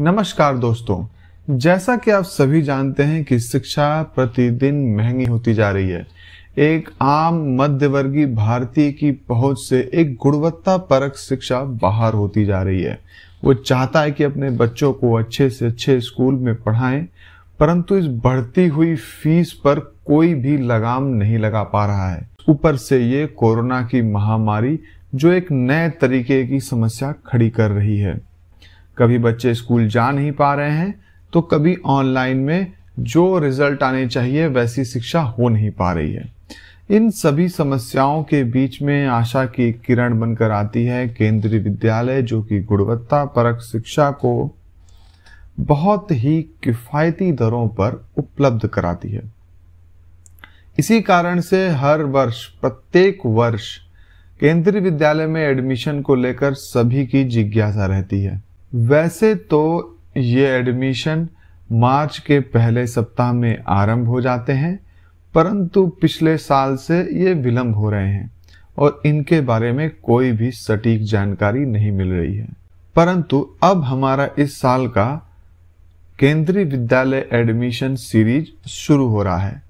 नमस्कार दोस्तों जैसा कि आप सभी जानते हैं कि शिक्षा प्रतिदिन महंगी होती जा रही है एक आम मध्यवर्गीय भारतीय की पहुंच से एक गुणवत्ता परक शिक्षा बाहर होती जा रही है वो चाहता है कि अपने बच्चों को अच्छे से अच्छे स्कूल में पढ़ाएं परंतु इस बढ़ती हुई फीस पर कोई भी लगाम नहीं लगा पा रहा है ऊपर से ये कोरोना की महामारी जो एक नए तरीके की समस्या खड़ी कर रही है कभी बच्चे स्कूल जा नहीं पा रहे हैं तो कभी ऑनलाइन में जो रिजल्ट आने चाहिए वैसी शिक्षा हो नहीं पा रही है इन सभी समस्याओं के बीच में आशा की किरण बनकर आती है केंद्रीय विद्यालय जो कि गुणवत्ता परक शिक्षा को बहुत ही किफायती दरों पर उपलब्ध कराती है इसी कारण से हर वर्ष प्रत्येक वर्ष केंद्रीय विद्यालय में एडमिशन को लेकर सभी की जिज्ञासा रहती है वैसे तो ये एडमिशन मार्च के पहले सप्ताह में आरंभ हो जाते हैं परंतु पिछले साल से ये विलंब हो रहे हैं और इनके बारे में कोई भी सटीक जानकारी नहीं मिल रही है परंतु अब हमारा इस साल का केंद्रीय विद्यालय एडमिशन सीरीज शुरू हो रहा है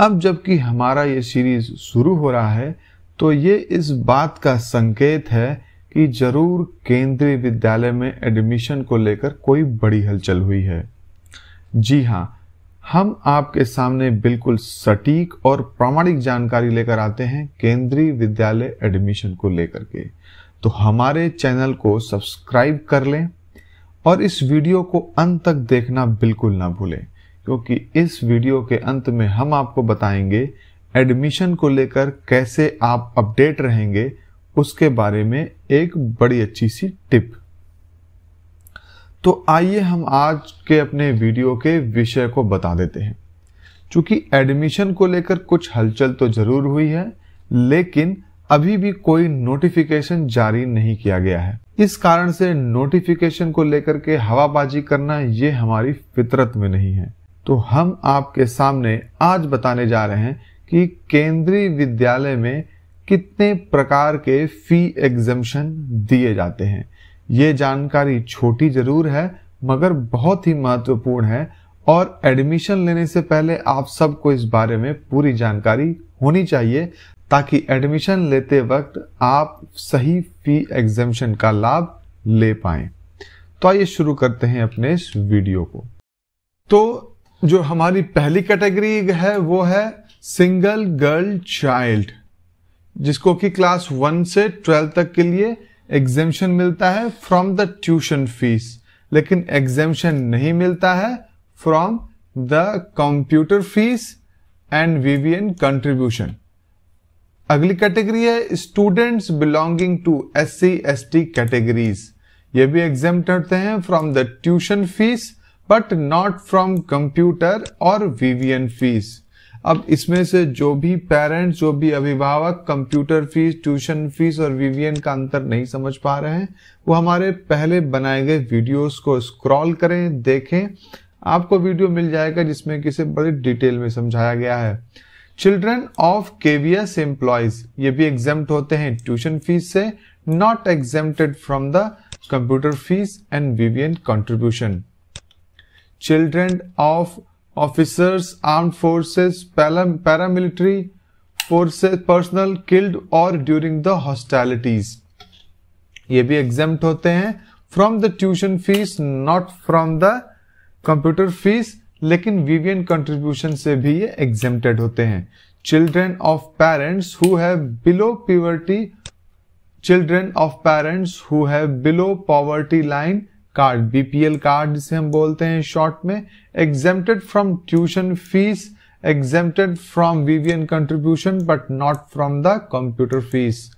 अब जबकि हमारा ये सीरीज शुरू हो रहा है तो ये इस बात का संकेत है कि जरूर केंद्रीय विद्यालय में एडमिशन को लेकर कोई बड़ी हलचल हुई है जी हाँ हम आपके सामने बिल्कुल सटीक और प्रामाणिक जानकारी लेकर आते हैं केंद्रीय विद्यालय एडमिशन को लेकर के तो हमारे चैनल को सब्सक्राइब कर लें और इस वीडियो को अंत तक देखना बिल्कुल ना भूलें क्योंकि इस वीडियो के अंत में हम आपको बताएंगे एडमिशन को लेकर कैसे आप अपडेट रहेंगे उसके बारे में एक बड़ी अच्छी सी टिप तो आइए हम आज के अपने वीडियो के विषय को बता देते हैं क्योंकि एडमिशन को लेकर कुछ हलचल तो जरूर हुई है लेकिन अभी भी कोई नोटिफिकेशन जारी नहीं किया गया है इस कारण से नोटिफिकेशन को लेकर के हवाबाजी करना ये हमारी फितरत में नहीं है तो हम आपके सामने आज बताने जा रहे हैं कि केंद्रीय विद्यालय में कितने प्रकार के फी एग्जम्पन दिए जाते हैं ये जानकारी छोटी जरूर है मगर बहुत ही महत्वपूर्ण है और एडमिशन लेने से पहले आप सबको इस बारे में पूरी जानकारी होनी चाहिए ताकि एडमिशन लेते वक्त आप सही फी एग्जम्पन का लाभ ले पाए तो आइए शुरू करते हैं अपने इस वीडियो को तो जो हमारी पहली कैटेगरी है वो है सिंगल गर्ल चाइल्ड जिसको कि क्लास वन से ट्वेल्व तक के लिए एग्जेम्शन मिलता है फ्रॉम द ट्यूशन फीस लेकिन एग्जेम्शन नहीं मिलता है from the computer fee and VVN contribution अगली कैटेगरी है students belonging to S C S T categories ये भी एग्जाम करते हैं from the tuition fee but not from computer और वीवीएन फीस अब इसमें से जो भी पेरेंट्स जो भी अभिभावक कंप्यूटर फीस ट्यूशन फीस और वीवीएन का अंतर नहीं समझ पा रहे हैं वो हमारे पहले बनाए गए वीडियोस को स्क्रॉल करें देखें आपको वीडियो मिल जाएगा जिसमें किसे बड़ी डिटेल में समझाया गया है चिल्ड्रन ऑफ केवीएस एम्प्लॉयज ये भी एग्जाम होते हैं ट्यूशन फीस से not exempted from the computer fee and VVN contribution children of officers arm forces paramilitary forces personnel killed और ड्यूरिंग द हॉस्टैलिटीज ये भी एग्जाम होते हैं from the tuition fee not from the computer fee लेकिन VVN contribution से भी ये exempted होते हैं children of parents who have below poverty children of parents who have below poverty line card BPL card जिसे हम बोलते हैं शॉर्ट में exempted from tuition fee exempted from VVN contribution but not from the computer fee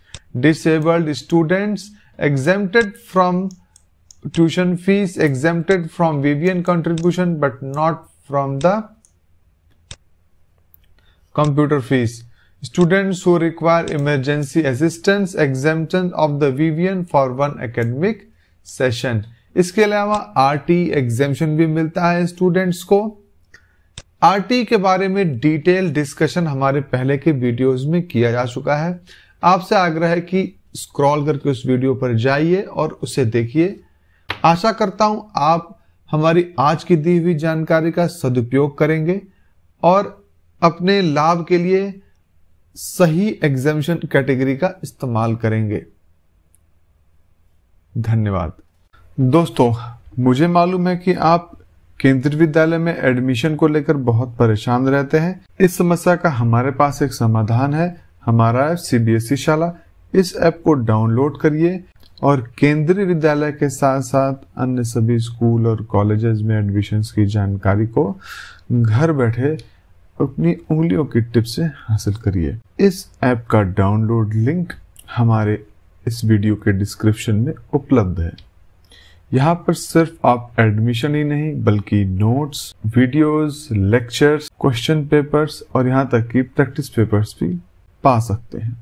disabled students exempted from tuition fee exempted from VVN contribution but not from the computer fee students who require emergency assistance exemption of the VVN for one academic session इसके अलावा RT एग्जेम्पन भी मिलता है students को RT के बारे में detail discussion हमारे पहले के वीडियोस में किया जा चुका है आपसे आग्रह है कि स्क्रॉल करके उस वीडियो पर जाइए और उसे देखिए आशा करता हूं आप हमारी आज की दी हुई जानकारी का सदुपयोग करेंगे और अपने लाभ के लिए सही एग्जामिशन कैटेगरी का इस्तेमाल करेंगे धन्यवाद दोस्तों मुझे मालूम है कि आप केंद्रीय विद्यालय में एडमिशन को लेकर बहुत परेशान रहते हैं इस समस्या का हमारे पास एक समाधान है हमारा ऐप सीबीएसई e शाला इस ऐप को डाउनलोड करिए और केंद्रीय विद्यालय के साथ साथ अन्य सभी स्कूल और कॉलेजेस में एडमिशन की जानकारी को घर बैठे अपनी उंगलियों की टिप से हासिल करिए इस ऐप का डाउनलोड लिंक हमारे इस वीडियो के डिस्क्रिप्शन में उपलब्ध है यहाँ पर सिर्फ आप एडमिशन ही नहीं बल्कि notes videos lectures question papers और यहाँ तक कि प्रैक्टिस पेपर्स भी पा सकते हैं